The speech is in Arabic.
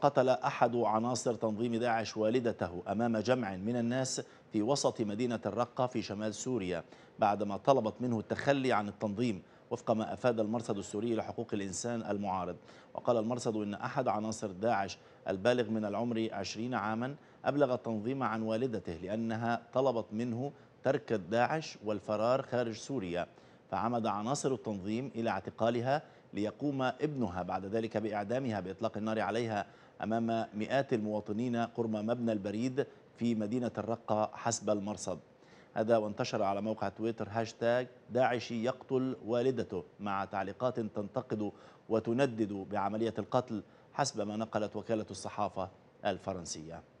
قتل أحد عناصر تنظيم داعش والدته أمام جمع من الناس في وسط مدينة الرقة في شمال سوريا بعدما طلبت منه التخلي عن التنظيم وفق ما أفاد المرصد السوري لحقوق الإنسان المعارض وقال المرصد إن أحد عناصر داعش البالغ من العمر 20 عاما أبلغ التنظيم عن والدته لأنها طلبت منه ترك الداعش والفرار خارج سوريا فعمد عناصر التنظيم إلى اعتقالها ليقوم ابنها بعد ذلك بإعدامها بإطلاق النار عليها أمام مئات المواطنين قرب مبنى البريد في مدينة الرقة حسب المرصد هذا وانتشر على موقع تويتر هاشتاج داعشي يقتل والدته مع تعليقات تنتقد وتندد بعملية القتل حسب ما نقلت وكالة الصحافة الفرنسية